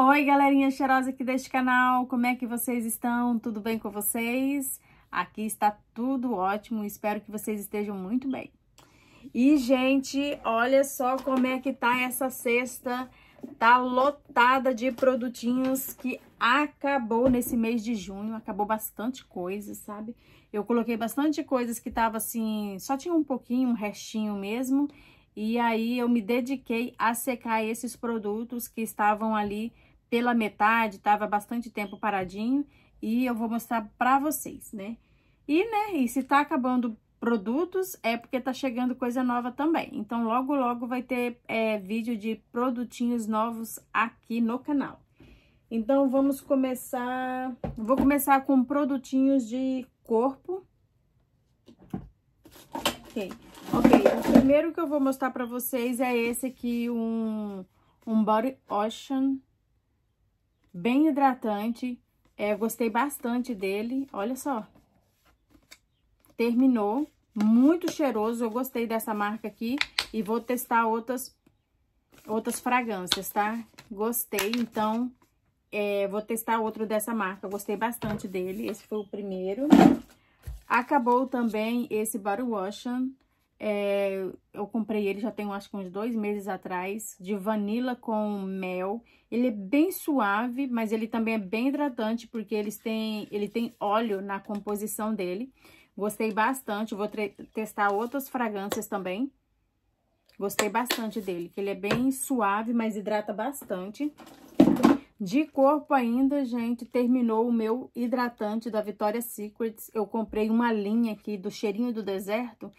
Oi, galerinha cheirosa aqui deste canal, como é que vocês estão? Tudo bem com vocês? Aqui está tudo ótimo, espero que vocês estejam muito bem. E, gente, olha só como é que tá essa cesta, tá lotada de produtinhos que acabou nesse mês de junho, acabou bastante coisa, sabe? Eu coloquei bastante coisas que tava assim, só tinha um pouquinho, um restinho mesmo, e aí eu me dediquei a secar esses produtos que estavam ali pela metade, estava bastante tempo paradinho e eu vou mostrar para vocês, né? E, né, e se tá acabando produtos, é porque tá chegando coisa nova também. Então, logo, logo vai ter é, vídeo de produtinhos novos aqui no canal. Então, vamos começar... Vou começar com produtinhos de corpo. Ok. o primeiro que eu vou mostrar pra vocês é esse aqui, um, um Body Ocean bem hidratante. É, gostei bastante dele, olha só. Terminou, muito cheiroso, eu gostei dessa marca aqui e vou testar outras, outras fragrâncias, tá? Gostei, então, é, vou testar outro dessa marca, gostei bastante dele, esse foi o primeiro. Acabou também esse Body Wash, é, eu comprei ele já tem acho que uns dois meses atrás, de vanila com mel. Ele é bem suave, mas ele também é bem hidratante, porque eles têm, ele tem óleo na composição dele. Gostei bastante, vou testar outras fragrâncias também. Gostei bastante dele, que ele é bem suave, mas hidrata bastante. De corpo ainda, gente, terminou o meu hidratante da Victoria's Secrets. Eu comprei uma linha aqui do Cheirinho do Deserto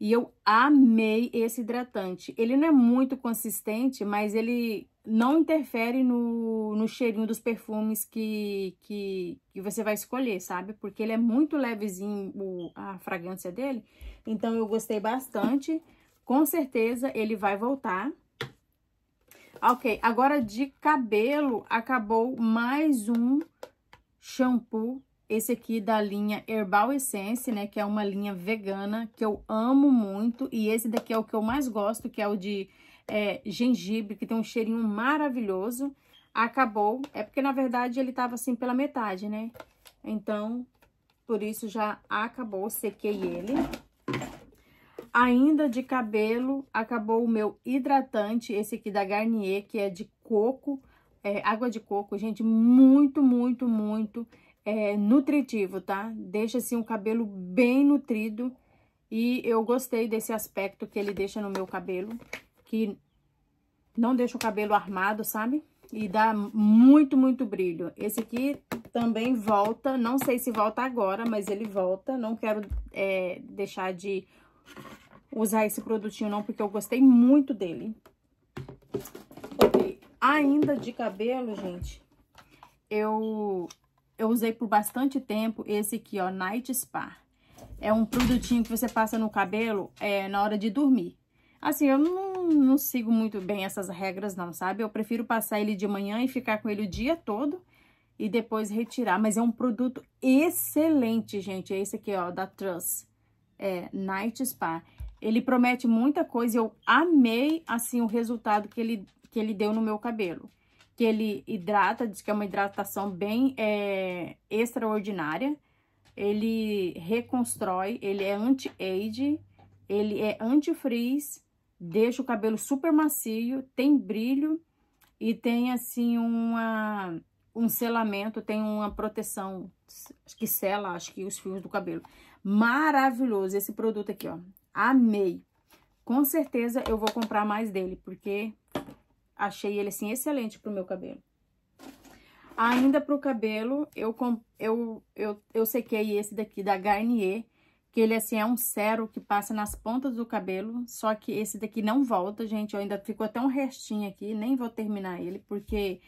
e eu amei esse hidratante. Ele não é muito consistente, mas ele não interfere no, no cheirinho dos perfumes que, que, que você vai escolher, sabe? Porque ele é muito levezinho o, a fragrância dele. Então, eu gostei bastante. Com certeza, ele vai voltar. Ah, ok, agora de cabelo, acabou mais um shampoo esse aqui da linha Herbal Essence, né, que é uma linha vegana, que eu amo muito, e esse daqui é o que eu mais gosto, que é o de é, gengibre, que tem um cheirinho maravilhoso. Acabou, é porque na verdade ele tava assim pela metade, né? Então, por isso já acabou, sequei ele. Ainda de cabelo, acabou o meu hidratante, esse aqui da Garnier, que é de coco, é, água de coco, gente, muito, muito, muito é, nutritivo, tá? Deixa assim um cabelo bem nutrido e eu gostei desse aspecto que ele deixa no meu cabelo, que não deixa o cabelo armado, sabe? E dá muito, muito brilho. Esse aqui também volta, não sei se volta agora, mas ele volta. Não quero é, deixar de usar esse produtinho não, porque eu gostei muito dele. Ok, ainda de cabelo, gente, eu eu usei por bastante tempo esse aqui, ó, Night Spa. É um produtinho que você passa no cabelo é, na hora de dormir. Assim, eu não, não sigo muito bem essas regras não, sabe? Eu prefiro passar ele de manhã e ficar com ele o dia todo e depois retirar. Mas é um produto excelente, gente. É esse aqui, ó, da Truss. É, Night Spa. Ele promete muita coisa e eu amei, assim, o resultado que ele, que ele deu no meu cabelo que ele hidrata, diz que é uma hidratação bem é, extraordinária. Ele reconstrói, ele é anti-age, ele é anti-frizz, deixa o cabelo super macio, tem brilho e tem assim uma um selamento, tem uma proteção que sela, acho que os fios do cabelo. Maravilhoso esse produto aqui, ó. Amei. Com certeza eu vou comprar mais dele, porque Achei ele, assim, excelente pro meu cabelo. Ainda pro cabelo, eu, eu, eu, eu sequei esse daqui da Garnier, que ele, assim, é um cero que passa nas pontas do cabelo, só que esse daqui não volta, gente. Eu ainda ficou até um restinho aqui, nem vou terminar ele, porque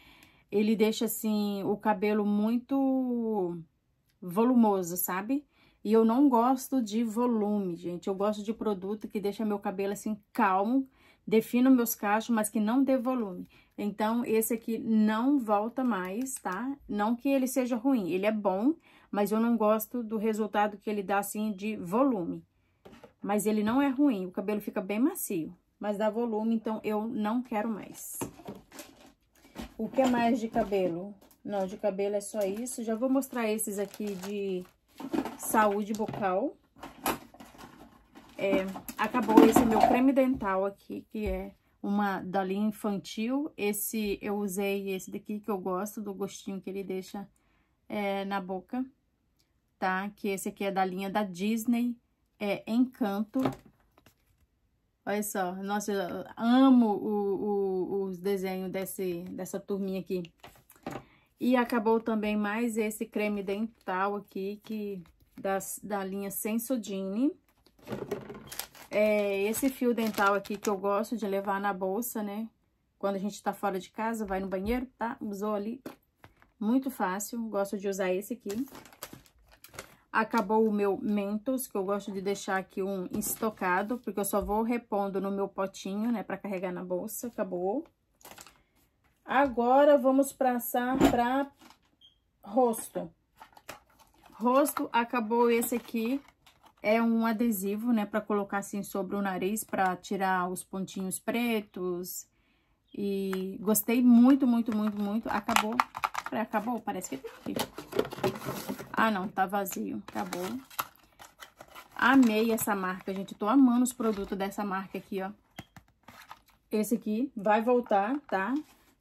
ele deixa, assim, o cabelo muito volumoso, sabe? E eu não gosto de volume, gente. Eu gosto de produto que deixa meu cabelo, assim, calmo, defino meus cachos, mas que não dê volume. Então, esse aqui não volta mais, tá? Não que ele seja ruim, ele é bom, mas eu não gosto do resultado que ele dá, assim, de volume. Mas ele não é ruim, o cabelo fica bem macio, mas dá volume, então eu não quero mais. O que é mais de cabelo? Não, de cabelo é só isso. Já vou mostrar esses aqui de saúde bucal. É, acabou esse meu creme dental aqui, que é uma da linha infantil. Esse eu usei esse daqui que eu gosto, do gostinho que ele deixa é, na boca, tá? Que esse aqui é da linha da Disney, é Encanto. Olha só, nossa, eu amo o, o, os desenhos desse, dessa turminha aqui. E acabou também mais esse creme dental aqui, que das, da linha Sensodyne é esse fio dental aqui que eu gosto de levar na bolsa, né? Quando a gente tá fora de casa, vai no banheiro, tá? Usou ali, muito fácil, gosto de usar esse aqui. Acabou o meu Mentos, que eu gosto de deixar aqui um estocado, porque eu só vou repondo no meu potinho, né, pra carregar na bolsa, acabou. Agora, vamos passar pra rosto. Rosto, acabou esse aqui, é um adesivo, né, para colocar assim sobre o nariz, para tirar os pontinhos pretos. E gostei muito, muito, muito, muito. Acabou. Acabou? Parece que tem tá aqui. Ah, não, tá vazio. Acabou. Amei essa marca, gente. Tô amando os produtos dessa marca aqui, ó. Esse aqui vai voltar, tá?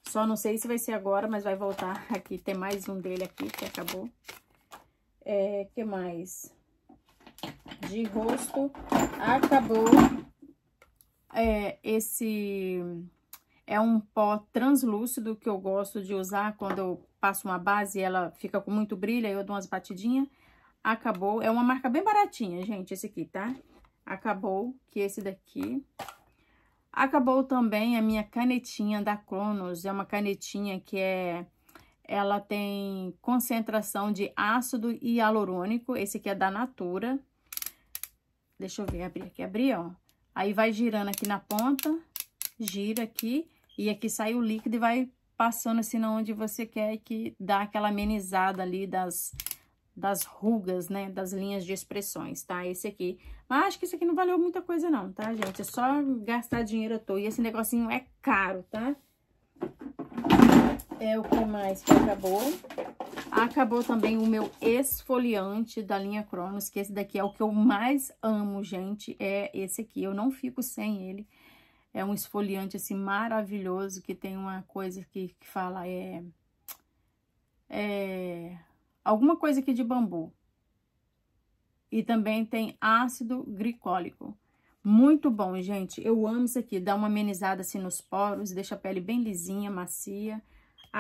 Só não sei se vai ser agora, mas vai voltar aqui. Tem mais um dele aqui, que acabou. É, que mais? de rosto. Acabou. É, esse é um pó translúcido que eu gosto de usar quando eu passo uma base e ela fica com muito brilho, aí eu dou umas batidinhas. Acabou. É uma marca bem baratinha, gente, esse aqui, tá? Acabou, que esse daqui. Acabou também a minha canetinha da Cronos. É uma canetinha que é... Ela tem concentração de ácido hialurônico. Esse aqui é da Natura. Deixa eu ver, abrir aqui, abrir, ó. Aí vai girando aqui na ponta, gira aqui, e aqui sai o líquido e vai passando assim onde você quer que dá aquela amenizada ali das, das rugas, né? Das linhas de expressões, tá? Esse aqui. Mas acho que isso aqui não valeu muita coisa não, tá, gente? É só gastar dinheiro à toa. E esse negocinho é caro, tá? é o que mais que acabou. Acabou também o meu esfoliante da linha Cronos, que esse daqui é o que eu mais amo, gente, é esse aqui. Eu não fico sem ele. É um esfoliante, assim, maravilhoso, que tem uma coisa que, que fala, é... É... Alguma coisa aqui de bambu. E também tem ácido glicólico. Muito bom, gente. Eu amo isso aqui. Dá uma amenizada assim nos poros, deixa a pele bem lisinha, macia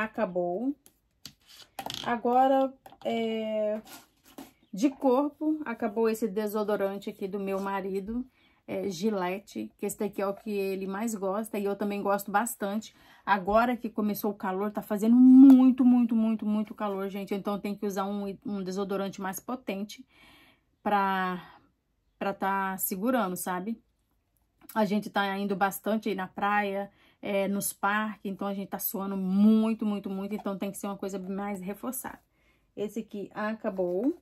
acabou. Agora, é, de corpo, acabou esse desodorante aqui do meu marido, é, Gillette, que esse daqui é o que ele mais gosta e eu também gosto bastante. Agora que começou o calor, tá fazendo muito, muito, muito, muito calor, gente. Então tem que usar um, um desodorante mais potente pra, pra tá segurando, sabe? A gente tá indo bastante aí na praia, é, nos parques, então a gente tá suando muito, muito, muito, então tem que ser uma coisa mais reforçada. Esse aqui acabou.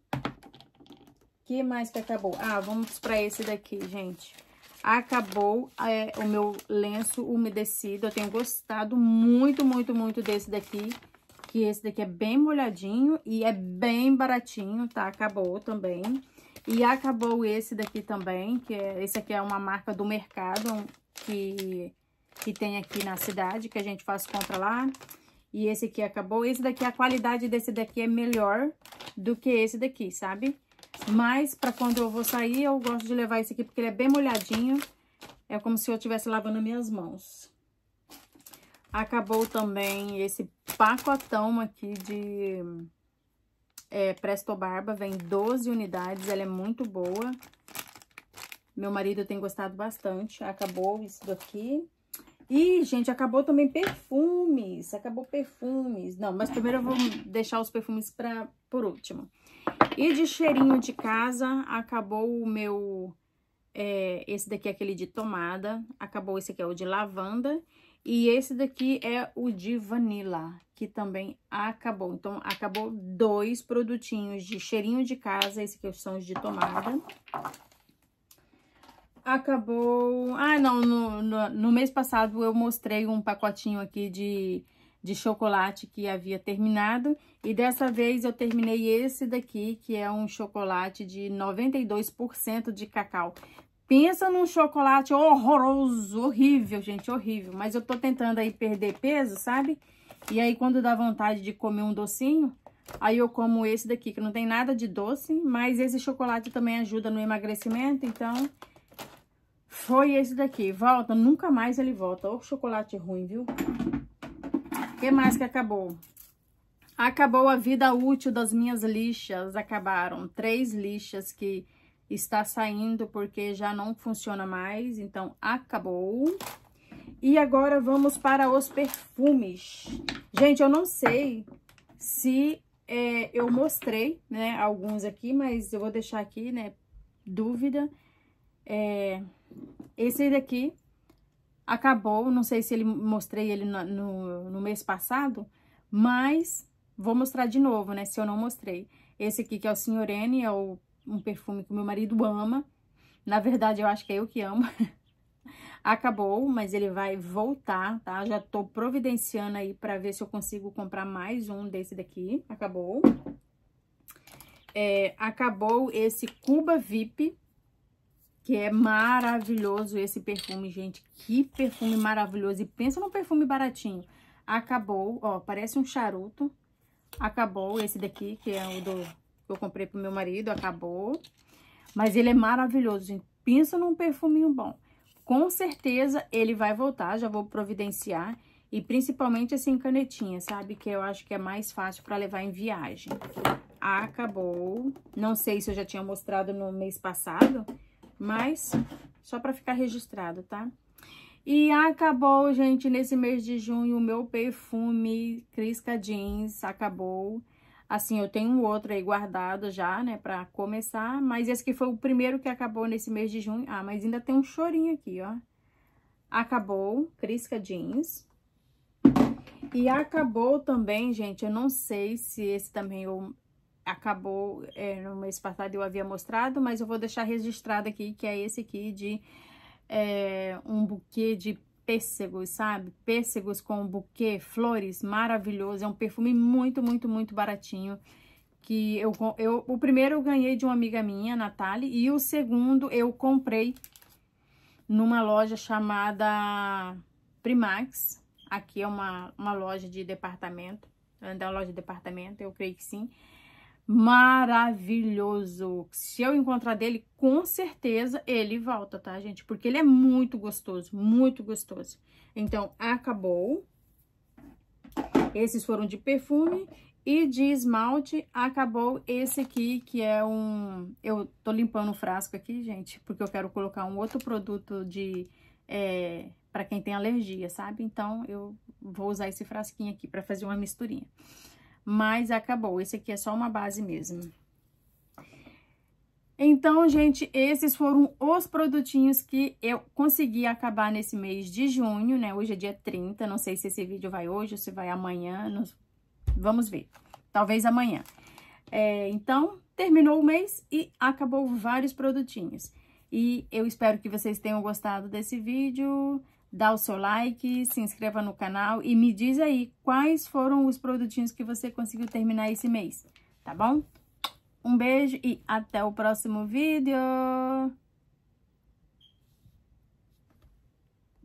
que mais que acabou? Ah, vamos pra esse daqui, gente. Acabou é, o meu lenço umedecido, eu tenho gostado muito, muito, muito desse daqui, que esse daqui é bem molhadinho e é bem baratinho, tá? Acabou também. E acabou esse daqui também, que é, esse aqui é uma marca do mercado, que que tem aqui na cidade, que a gente faz compra lá. E esse aqui acabou. Esse daqui, a qualidade desse daqui é melhor do que esse daqui, sabe? Mas, pra quando eu vou sair, eu gosto de levar esse aqui, porque ele é bem molhadinho. É como se eu estivesse lavando minhas mãos. Acabou também esse pacotão aqui de é, Presto Barba. Vem 12 unidades, ela é muito boa. Meu marido tem gostado bastante. Acabou isso daqui. E, gente, acabou também perfumes. Acabou perfumes. Não, mas primeiro eu vou deixar os perfumes pra, por último. E de cheirinho de casa, acabou o meu... É, esse daqui é aquele de tomada. Acabou esse aqui, é o de lavanda. E esse daqui é o de vanilla, que também acabou. Então, acabou dois produtinhos de cheirinho de casa. Esse aqui são os de tomada acabou... Ah, não, no, no, no, mês passado eu mostrei um pacotinho aqui de, de chocolate que havia terminado. E dessa vez eu terminei esse daqui, que é um chocolate de 92% de cacau. Pensa num chocolate horroroso, horrível, gente, horrível. Mas eu tô tentando aí perder peso, sabe? E aí, quando dá vontade de comer um docinho, aí eu como esse daqui, que não tem nada de doce, mas esse chocolate também ajuda no emagrecimento, então... Foi esse daqui. Volta, nunca mais ele volta. Ô, chocolate ruim, viu? O que mais que acabou? Acabou a vida útil das minhas lixas. Acabaram três lixas que está saindo porque já não funciona mais. Então, acabou. E agora vamos para os perfumes. Gente, eu não sei se é, eu mostrei, né, alguns aqui, mas eu vou deixar aqui, né, dúvida. Dúvida é, esse daqui acabou, não sei se ele mostrei ele no, no, no mês passado, mas vou mostrar de novo, né, se eu não mostrei. Esse aqui que é o Senhorene, é o, um perfume que meu marido ama. Na verdade, eu acho que é eu que amo. acabou, mas ele vai voltar, tá? Já tô providenciando aí pra ver se eu consigo comprar mais um desse daqui. Acabou. É, acabou esse Cuba VIP, que é maravilhoso esse perfume, gente. Que perfume maravilhoso. E pensa num perfume baratinho. Acabou, ó, parece um charuto. Acabou esse daqui, que é o do que eu comprei pro meu marido, acabou. Mas ele é maravilhoso, gente. Pensa num perfuminho bom. Com certeza ele vai voltar, já vou providenciar. E principalmente assim, canetinha, sabe? Que eu acho que é mais fácil para levar em viagem. Acabou. Não sei se eu já tinha mostrado no mês passado, mas só para ficar registrado, tá? E acabou, gente, nesse mês de junho, o meu perfume Crisca Jeans acabou. Assim, eu tenho um outro aí guardado já, né, pra começar, mas esse que foi o primeiro que acabou nesse mês de junho. Ah, mas ainda tem um chorinho aqui, ó. Acabou, Crisca Jeans. E acabou também, gente, eu não sei se esse também eu, acabou é, no mês passado eu havia mostrado, mas eu vou deixar registrado aqui, que é esse aqui de é, um buquê de pêssegos, sabe? Pêssegos com buquê, flores, maravilhoso. É um perfume muito, muito, muito baratinho. Que eu, eu, o primeiro eu ganhei de uma amiga minha, Natália, e o segundo eu comprei numa loja chamada Primax. Aqui é uma, uma loja de departamento, é uma loja de departamento, eu creio que sim maravilhoso. Se eu encontrar dele, com certeza ele volta, tá, gente? Porque ele é muito gostoso, muito gostoso. Então, acabou. Esses foram de perfume e de esmalte. Acabou esse aqui, que é um... Eu tô limpando o frasco aqui, gente, porque eu quero colocar um outro produto de... É, para quem tem alergia, sabe? Então, eu vou usar esse frasquinho aqui para fazer uma misturinha mas acabou. Esse aqui é só uma base mesmo. Então, gente, esses foram os produtinhos que eu consegui acabar nesse mês de junho, né? Hoje é dia 30, não sei se esse vídeo vai hoje ou se vai amanhã, vamos ver. Talvez amanhã. É, então, terminou o mês e acabou vários produtinhos. E eu espero que vocês tenham gostado desse vídeo dá o seu like, se inscreva no canal e me diz aí quais foram os produtinhos que você conseguiu terminar esse mês, tá bom? Um beijo e até o próximo vídeo!